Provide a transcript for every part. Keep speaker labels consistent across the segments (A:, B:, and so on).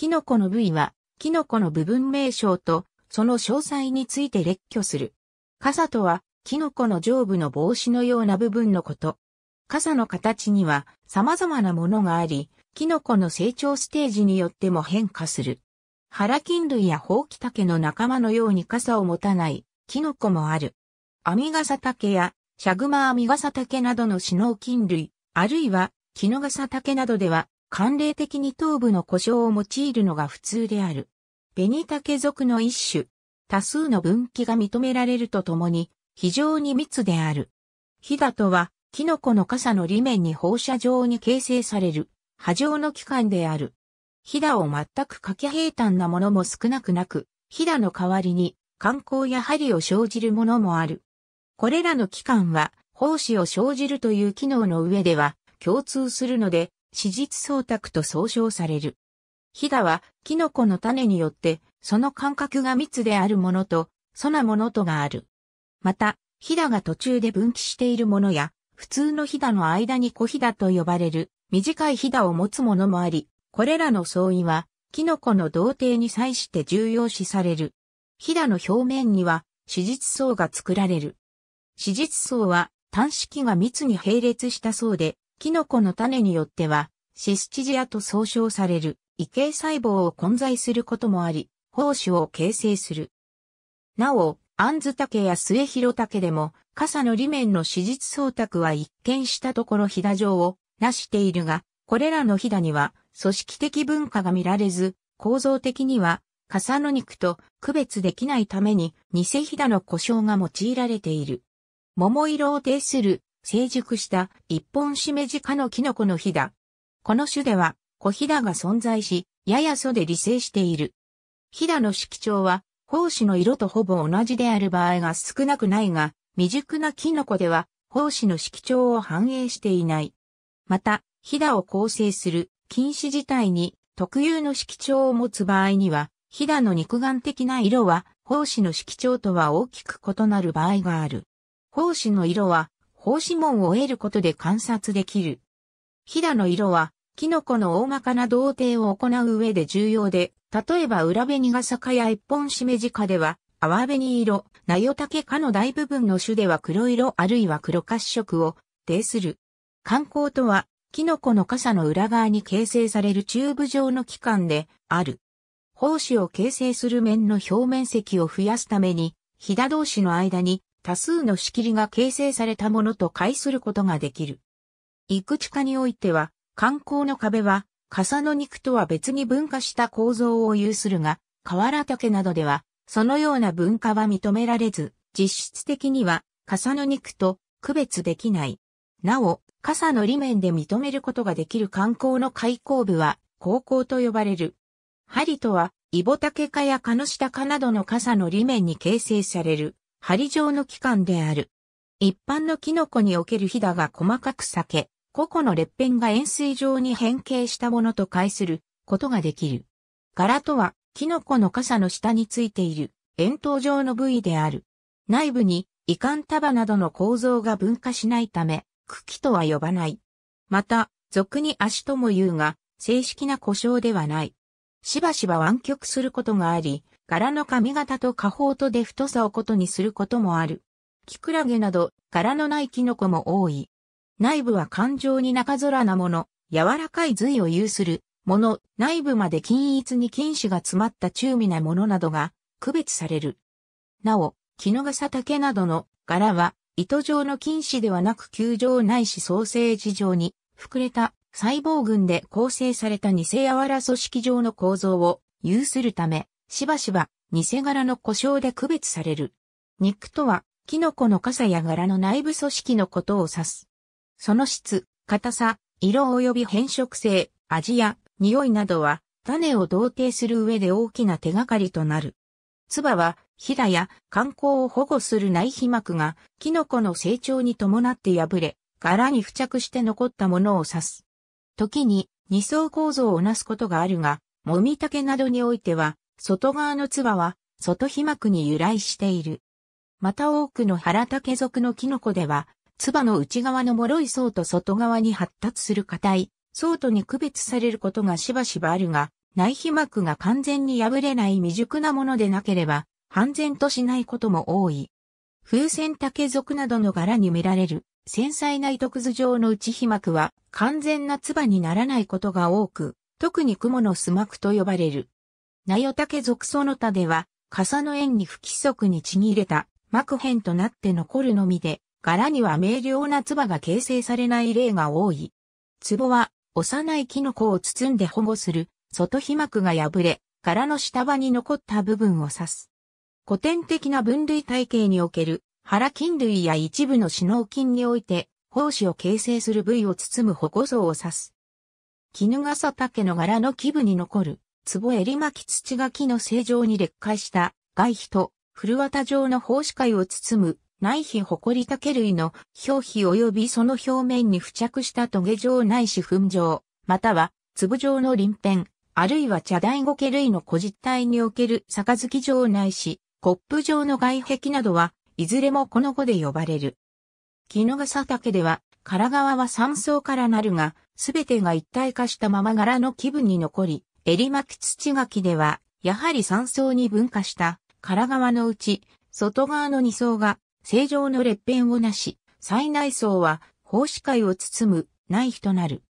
A: キノコの部位は、キノコの部分名称と、その詳細について列挙する。傘とは、キノコの上部の帽子のような部分のこと。傘の形には様々なものがあり、キノコの成長ステージによっても変化する。ハラキン類やホウキタケの仲間のように傘を持たないキノコもある。アミガサタケやシャグマアミガサタケなどのシノウキン類、あるいはキノガサタケなどでは慣例的に頭部の故障を用いるのが普通である。ベニタケ属の一種、多数の分岐が認められるとともに、非常に密である。ヒダとは、キノコの傘の裏面に放射状に形成される、波状の器官である。ヒダを全くかけ平坦なものも少なくなく、ヒダの代わりに、観光や針を生じるものもある。これらの器官は、胞子を生じるという機能の上では共通するので、史実創度と総称される。ヒダは、キノコの種によって、その感覚が密であるものと、そなものとがある。また、ヒダが途中で分岐しているものや、普通のヒダの間に小ヒダと呼ばれる、短いヒダを持つものもあり、これらの相違は、キノコの童貞に際して重要視される。ヒダの表面には、史実層が作られる。史実層は、端式が密に並列した層で、キノコの種によっては、シスチジアと総称される異形細胞を混在することもあり、胞子を形成する。なお、アンズ竹や末広竹でも、傘の裏面の史実装卓は一見したところヒダ状をなしているが、これらのヒダには組織的文化が見られず、構造的には傘の肉と区別できないために偽ヒダの故障が用いられている。桃色を呈する成熟した一本しめじ科のキノコのヒダ。この種では、コヒダが存在し、やや素で理性している。ヒダの色調は、胞子の色とほぼ同じである場合が少なくないが、未熟なキノコでは、胞子の色調を反映していない。また、ヒダを構成する菌糸自体に特有の色調を持つ場合には、ヒダの肉眼的な色は、胞子の色調とは大きく異なる場合がある。胞子の色は、胞子紋を得ることで観察できる。ヒダの色は、キノコの大まかな同定を行う上で重要で、例えば裏紅が坂や一本しめじかでは、泡紅色、ナヨタケ科の大部分の種では黒色あるいは黒褐色を呈する。観光とは、キノコの傘の裏側に形成されるチューブ状の器官である。胞子を形成する面の表面積を増やすために、ヒダ同士の間に多数の仕切りが形成されたものと解することができる。幾地下においては、観光の壁は、笠の肉とは別に分化した構造を有するが、河原竹などでは、そのような文化は認められず、実質的には、笠の肉と区別できない。なお、傘の裏面で認めることができる観光の開口部は、高校と呼ばれる。針とは、イボタケ科やカノシタ科などの傘の裏面に形成される。針状の器官である。一般のキノコにおけるヒダが細かく裂け、個々の裂片が円錐状に変形したものと解することができる。柄とは、キノコの傘の下についている円筒状の部位である。内部に遺憾束などの構造が分化しないため、茎とは呼ばない。また、俗に足とも言うが、正式な故障ではない。しばしば湾曲することがあり、柄の髪型と下方とで太さをことにすることもある。キクラゲなど柄のないキノコも多い。内部は感情に中空なもの、柔らかい髄を有するもの、内部まで均一に菌糸が詰まった中身なものなどが区別される。なお、キノガサタケなどの柄は糸状の菌糸ではなく球状ないしソーセージ状に膨れた細胞群で構成された偽柔ら組織状の構造を有するため、しばしば偽柄の故障で区別される。肉とは、キノコの傘や柄の内部組織のことを指す。その質、硬さ、色及び変色性、味や匂いなどは、種を同定する上で大きな手がかりとなる。唾は、ひだや観光を保護する内皮膜が、キノコの成長に伴って破れ、柄に付着して残ったものを指す。時に、二層構造をなすことがあるが、もみたけなどにおいては、外側の唾は、外皮膜に由来している。また多くの原竹属のキノコでは、唾の内側の脆い層と外側に発達する硬い層とに区別されることがしばしばあるが、内皮膜が完全に破れない未熟なものでなければ、半然としないことも多い。風船竹属などの柄に見られる繊細な糸くず状の内皮膜は完全な唾にならないことが多く、特に雲の巣膜と呼ばれる。名代竹属その他では、傘の縁に不規則にちぎれた幕片となって残るのみで、柄には明瞭な唾が形成されない例が多い。壺は、幼いキノコを包んで保護する、外皮膜が破れ、柄の下場に残った部分を指す。古典的な分類体系における、腹筋類や一部の死脳筋において、胞子を形成する部位を包む保護層を指す。絹笠竹の柄の基部に残る壺襟巻き土が木の正常に劣化した外皮と古綿状の奉仕界を包む内皮誇り竹類の表皮及びその表面に付着したトゲ状内い粉状、または粒状の鱗片、あるいは茶大五毛類の古実体における杯状ないし、コップ状の外壁などは、いずれもこの語で呼ばれる。の笠竹では、殻側は3層からなるが、すべてが一体化したまま柄の気分に残り、襟巻土垣では、やはり3層に分化した、唐側のうち、外側の2層が、正常の裂片をなし、最内層は、胞子界を包む、内皮となる。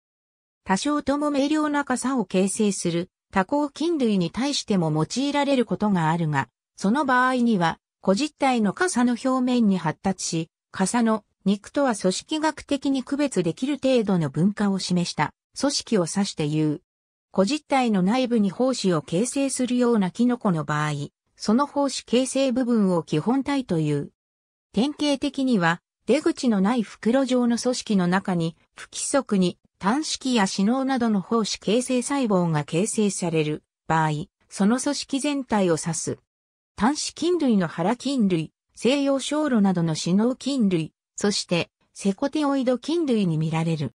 A: 多少とも明瞭な傘を形成する、多孔菌類に対しても用いられることがあるが、その場合には、個実体の傘の表面に発達し、傘の肉とは組織学的に区別できる程度の分化を示した組織を指して言う。個実体の内部に胞子を形成するようなキノコの場合、その胞子形成部分を基本体という。典型的には、出口のない袋状の組織の中に、不規則に単式や死脳などの胞子形成細胞が形成される場合、その組織全体を指す。単子菌類の腹菌類、西洋小炉などの死脳菌類、そしてセコテオイド菌類に見られる。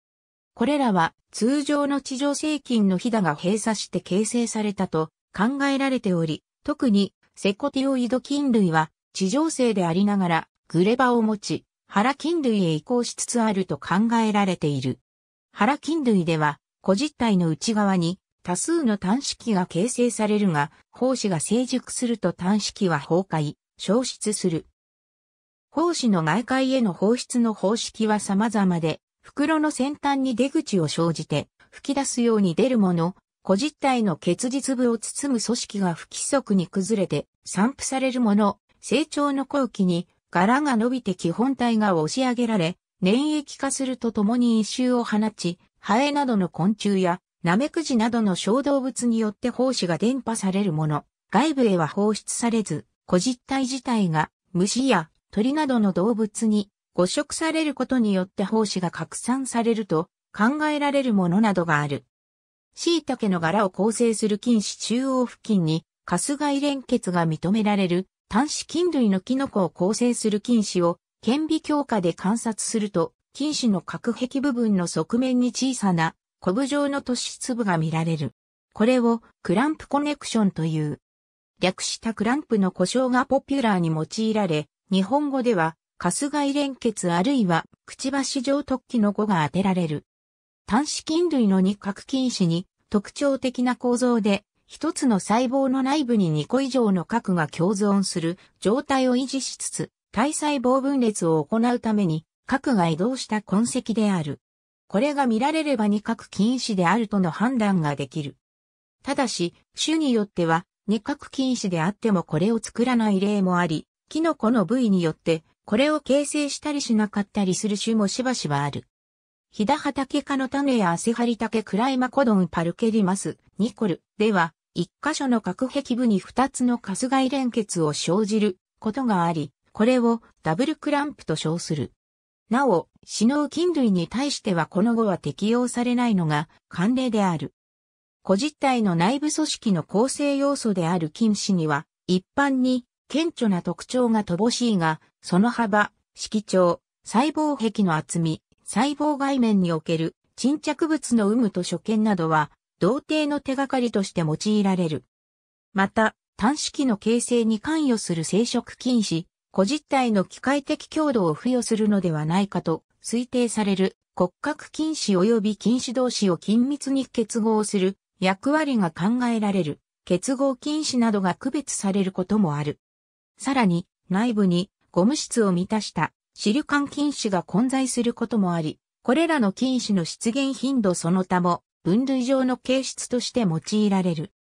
A: これらは通常の地上生金の飛騨が閉鎖して形成されたと考えられており、特にセコティオイド菌類は地上生でありながらグレバを持ち、腹菌類へ移行しつつあると考えられている。腹菌類では、個実体の内側に多数の端子器が形成されるが、胞子が成熟すると端子器は崩壊、消失する。胞子の外界への放出の方式は様々で、袋の先端に出口を生じて、吹き出すように出るもの、小実体の結実部を包む組織が不規則に崩れて散布されるもの、成長の後期に柄が伸びて基本体が押し上げられ、粘液化するとともに異臭を放ち、ハエなどの昆虫やナメクジなどの小動物によって胞子が伝播されるもの、外部へは放出されず、小実体自体が虫や鳥などの動物に誤植されることによって胞子が拡散されると考えられるものなどがある。椎茸の柄を構成する菌糸中央付近に、カスガイ連結が認められる端子菌類のキノコを構成する菌糸を顕微鏡下で観察すると、菌糸の隔壁部分の側面に小さなコブ状の突出粒が見られる。これをクランプコネクションという。略したクランプの故障がポピュラーに用いられ、日本語ではカスガイ連結あるいは、くちばし状突起の語が当てられる。単子菌類の二角菌糸に特徴的な構造で、一つの細胞の内部に2個以上の核が共存する状態を維持しつつ、体細胞分裂を行うために、核が移動した痕跡である。これが見られれば二角菌糸であるとの判断ができる。ただし、種によっては、二角菌糸であってもこれを作らない例もあり、キノコの部位によってこれを形成したりしなかったりする種もしばしばある。ヒダハタケ科の種やアセハリタケクライマコドンパルケリマス、ニコルでは、一箇所の核壁部に二つのカスイ連結を生じることがあり、これをダブルクランプと称する。なお、死のう菌類に対してはこの後は適用されないのが慣例である。個実体の内部組織の構成要素である菌糸には、一般に顕著な特徴が乏しいが、その幅、色調、細胞壁の厚み、細胞外面における沈着物の有無と所見などは、同定の手がかりとして用いられる。また、単式の形成に関与する生殖禁止、個実体の機械的強度を付与するのではないかと推定される骨格禁止及び禁止同士を緊密に結合する役割が考えられる結合禁止などが区別されることもある。さらに内部にゴム質を満たしたシリカン菌糸が混在することもあり、これらの菌糸の出現頻度その他も分類上の形質として用いられる。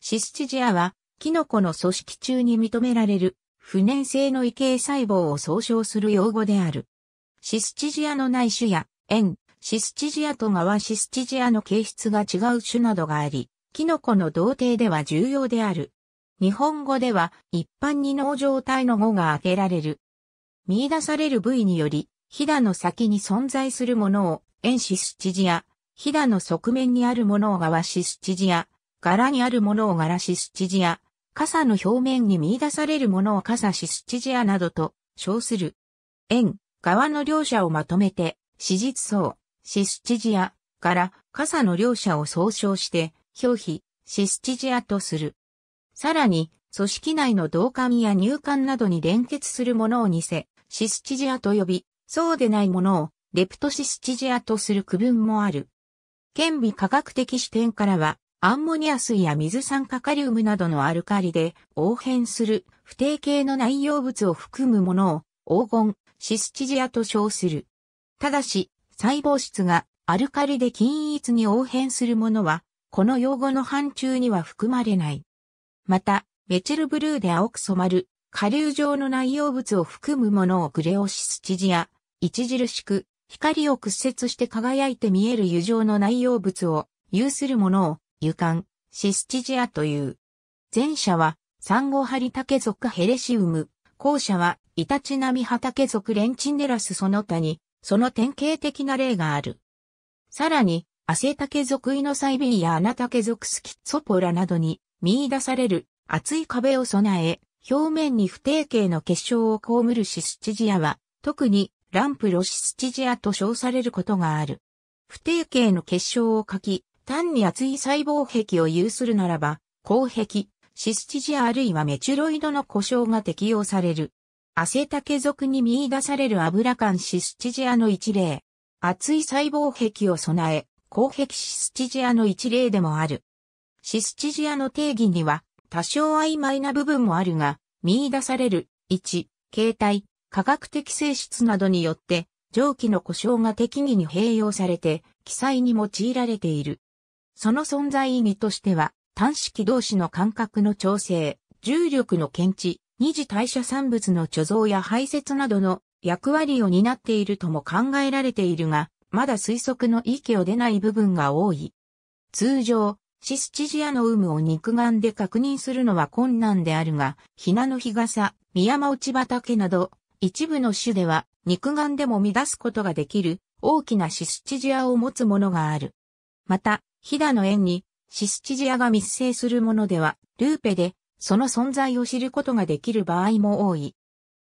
A: シスチジアは、キノコの組織中に認められる、不燃性の異形細胞を総称する用語である。シスチジアの内種や、塩、シスチジアと側シスチジアの形質が違う種などがあり、キノコの同定では重要である。日本語では一般に農状態の語が挙げられる。見出される部位により、ひだの先に存在するものを、遠視スチジア、ひだの側面にあるものを側シスチジア、柄にあるものを柄シスチジア、傘の表面に見出されるものを傘シスチジアなどと称する。円、側の両者をまとめて、史実層、シスチジア、柄、傘の両者を総称して、表皮、シスチジアとする。さらに、組織内の同管や入管などに連結するものを偽、シスチジアと呼び、そうでないものをレプトシスチジアとする区分もある。顕微科学的視点からは、アンモニア水や水酸化カリウムなどのアルカリで応変する不定形の内容物を含むものを黄金、シスチジアと称する。ただし、細胞質がアルカリで均一に応変するものは、この用語の範疇には含まれない。また、メチルブルーで青く染まる、下流状の内容物を含むものをグレオシスチジや、著しく、光を屈折して輝いて見える油状の内容物を、有するものを、油管、シスチジアという。前者は、サンゴハリタケ属ヘレシウム、後者は、イタチナミハタケ属レンチンデラスその他に、その典型的な例がある。さらに、アセタケ属イノサイビーやアナタケ属スキッソポラなどに、見出される厚い壁を備え、表面に不定形の結晶を被るシスチジアは、特にランプロシスチジアと称されることがある。不定形の結晶を書き、単に厚い細胞壁を有するならば、鋼壁、シスチジアあるいはメチュロイドの故障が適用される。汗ケ属に見出される油感シスチジアの一例。厚い細胞壁を備え、鋼壁シスチジアの一例でもある。シスチジアの定義には多少曖昧な部分もあるが、見出される位置、形態、科学的性質などによって、上記の故障が適宜に併用されて、記載に用いられている。その存在意義としては、単式同士の間隔の調整、重力の検知、二次代謝産物の貯蔵や排泄などの役割を担っているとも考えられているが、まだ推測の域を出ない部分が多い。通常、シスチジアの有無を肉眼で確認するのは困難であるが、ヒナの日傘、ミヤマオチなど、一部の種では肉眼でも見出すことができる大きなシスチジアを持つものがある。また、ヒダの縁にシスチジアが密生するものでは、ルーペでその存在を知ることができる場合も多い。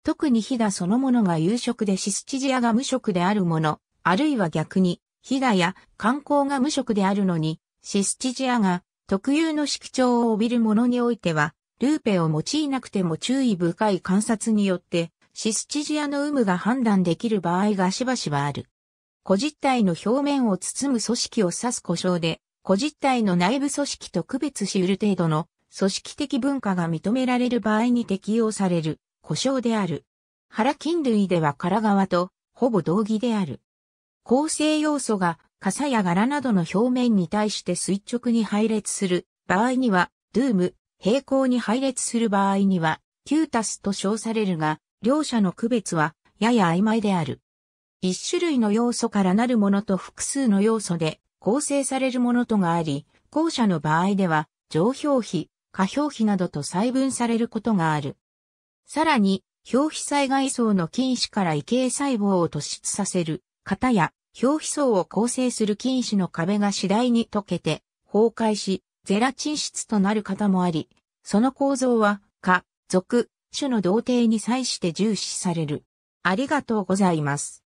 A: 特にヒダそのものが有色でシスチジアが無色であるもの、あるいは逆に、ヒダや観光が無色であるのに、シスチジアが特有の色調を帯びるものにおいては、ルーペを用いなくても注意深い観察によって、シスチジアの有無が判断できる場合がしばしばある。古実体の表面を包む組織を指す故障で、古実体の内部組織と区別し得る程度の組織的文化が認められる場合に適用される故障である。腹筋類では殻側とほぼ同義である。構成要素が傘や柄などの表面に対して垂直に配列する場合には、ドゥーム、平行に配列する場合には、キュータスと称されるが、両者の区別はやや曖昧である。一種類の要素からなるものと複数の要素で構成されるものとがあり、後者の場合では、上表比、下表比などと細分されることがある。さらに、表皮災害層の菌糸から異形細胞を突出させる、型や表皮層を構成する菌糸の壁が次第に溶けて崩壊し、ゼラチン質となる方もあり、その構造は、家属、種の同定に際して重視される。ありがとうございます。